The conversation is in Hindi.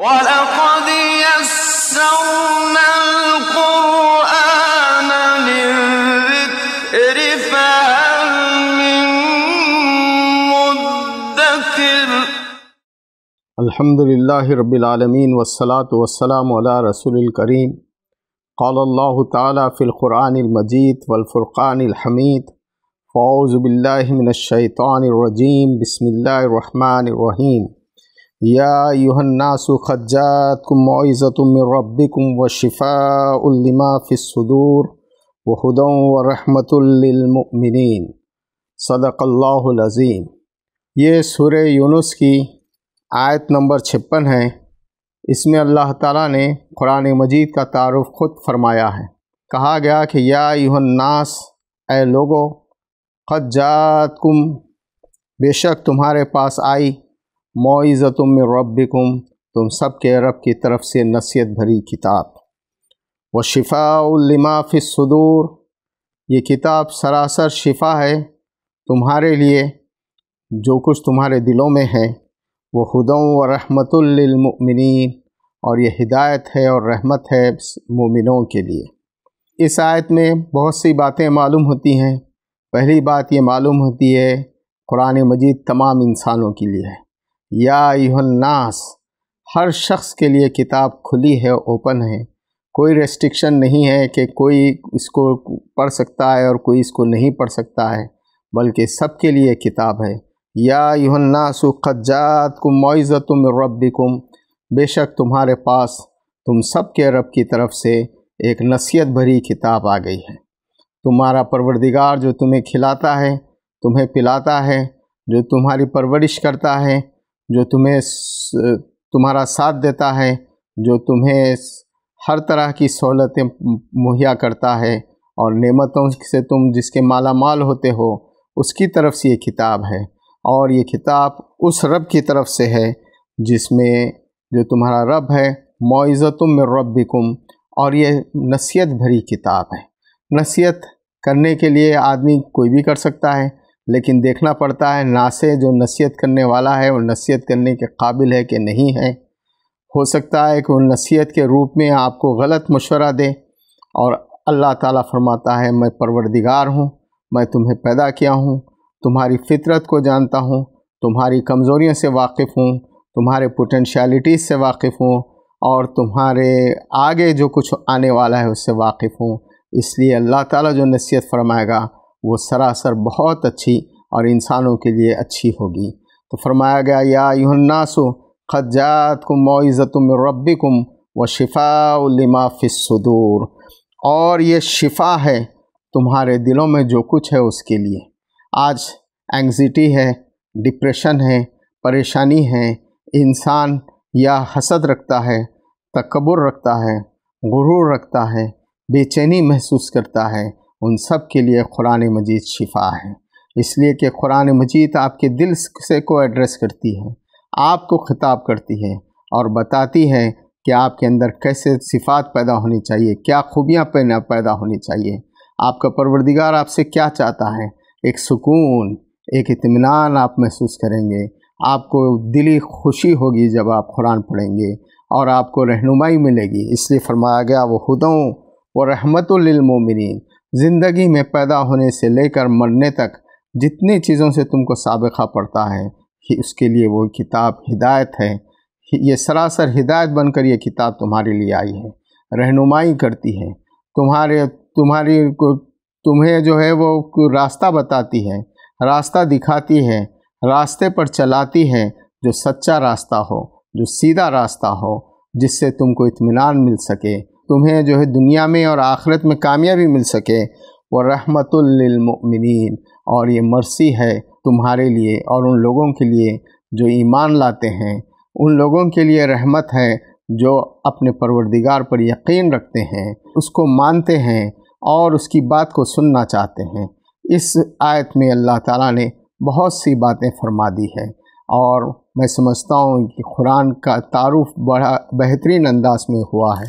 ولقد يسرنا القرآن للذكر فهل من الحمد لله رب العالمين والصلاة والسلام على رسول الكريم قال الله تعالى في القرآن المجيد والفرقان الحميد فأعوذ بالله من الشيطان الرجيم بسم الله الرحمن الرحيم या युहन्नासु खज्जातकुम कुम मोइज़तुम रब्बिकुम व शिफाउल लिमा फिस्सुदूर व हुदन व रहमतुल लिल मुमिनीन ये सूर्य यूनुस की आयत नंबर छप्पन है इसमें अल्लाह ताला ने कुरान मजीद का तारफ़ ख़ुद फरमाया है कहा गया कि या युहन्नास ए लोगो कुम बेशक तुम्हारे पास आई मोज़तम रबिकुम तुम सब के रब की तरफ से नसीहत भरी किताब व शिफ़ाफ़िसदूर ये किताब सरासर शिफा है तुम्हारे लिए जो कुछ तुम्हारे दिलों में है वो हदम व रहमतमिन और ये हिदायत है और रहमत है मोमिनों के लिए इस आयत में बहुत सी बातें मालूम होती हैं पहली बात ये मालूम होती है क़ुरान मजीद तमाम इंसानों के लिए है यास हर शख्स के लिए किताब खुली है ओपन है कोई रेस्ट्रिक्शन नहीं है कि कोई इसको पढ़ सकता है और कोई इसको नहीं पढ़ सकता है बल्कि सब के लिए किताब है या युहन्नासु खज्जात कुम मोज़तुम रब्बिकुम बेशक तुम्हारे पास तुम सब के रब की तरफ से एक नसीहत भरी किताब आ गई है तुम्हारा परवरदिगार जो तुम्हें खिलाता है तुम्हें पिलाता है जो तुम्हारी परवरिश करता है जो तुम्हें तुम्हारा साथ देता है जो तुम्हें हर तरह की सहूलतें मुहैया करता है और नेमतों से तुम जिसके माला माल होते हो उसकी तरफ से ये किताब है और ये किताब उस रब की तरफ से है जिसमें जो तुम्हारा रब है मुआज़तुम रबिकुम और ये नसीहत भरी किताब है नसीहत करने के लिए आदमी कोई भी कर सकता है लेकिन देखना पड़ता है नासे जो नसीहत करने वाला है वो नसीहत करने के काबिल है कि नहीं है हो सकता है कि वो नसीहत के रूप में आपको गलत मशवरा दे और अल्लाह ताला फरमाता है मैं परवरदिगार हूँ मैं तुम्हें पैदा किया हूँ तुम्हारी फितरत को जानता हूँ तुम्हारी कमज़ोरियों से वाकिफ़ हूँ तुम्हारे पोटेंशलिटीज़ से वाकिफ़ हूँ और तुम्हारे आगे जो कुछ आने वाला है उससे वाकिफ़ हूँ इसलिए अल्लाह ताला जो नसीहत फरमाएगा वो सरासर बहुत अच्छी और इंसानों के लिए अच्छी होगी तो फरमाया गया या युन्नासु खजात कुम मोज़तुम रब्बिकुम व शिफ़ा फ़िसूर और ये शिफ़ा है तुम्हारे दिलों में जो कुछ है उसके लिए आज एंग्ज़िटी है डिप्रेशन है परेशानी है इंसान या हसद रखता है तकबर रखता है गुरूर रखता है बेचैनी महसूस करता है उन सब के लिए कुरान मजीद शिफा है इसलिए कि कुरान मजीद आपके दिल से को एड्रेस करती है आपको खिताब करती है और बताती है कि आपके अंदर कैसे सिफात पैदा होनी चाहिए क्या खूबियाँ पैदा होनी चाहिए आपका परवरदिगार आपसे क्या चाहता है एक सुकून एक इतमान आप महसूस करेंगे आपको दिली खुशी होगी जब आप कुरान पढ़ेंगे और आपको रहनुमाई मिलेगी इसलिए फरमाया गया वो हदों व रहमत ज़िंदगी में पैदा होने से लेकर मरने तक जितनी चीज़ों से तुमको सबका पड़ता है कि उसके लिए वो किताब हिदायत है ये सरासर हिदायत बनकर ये किताब तुम्हारे लिए आई है रहनुमाई करती है तुम्हारे तुम्हारी को तुम्हें जो है वो रास्ता बताती है रास्ता दिखाती है रास्ते पर चलाती है जो सच्चा रास्ता हो जो सीधा रास्ता हो जिससे तुमको इत्मीनान मिल सके तुम्हें जो है दुनिया में और आखिरत में कामयाबी मिल सके व रहमतुल्लिन और ये मर्सी है तुम्हारे लिए और उन लोगों के लिए जो ईमान लाते हैं उन लोगों के लिए रहमत है जो अपने परवरदिगार पर यकीन रखते हैं उसको मानते हैं और उसकी बात को सुनना चाहते हैं इस आयत में अल्लाह ताला ने बहुत सी बातें फरमा दी है और मैं समझता हूँ कि कुरान का तारुफ बड़ा बेहतरीन अंदाज में हुआ है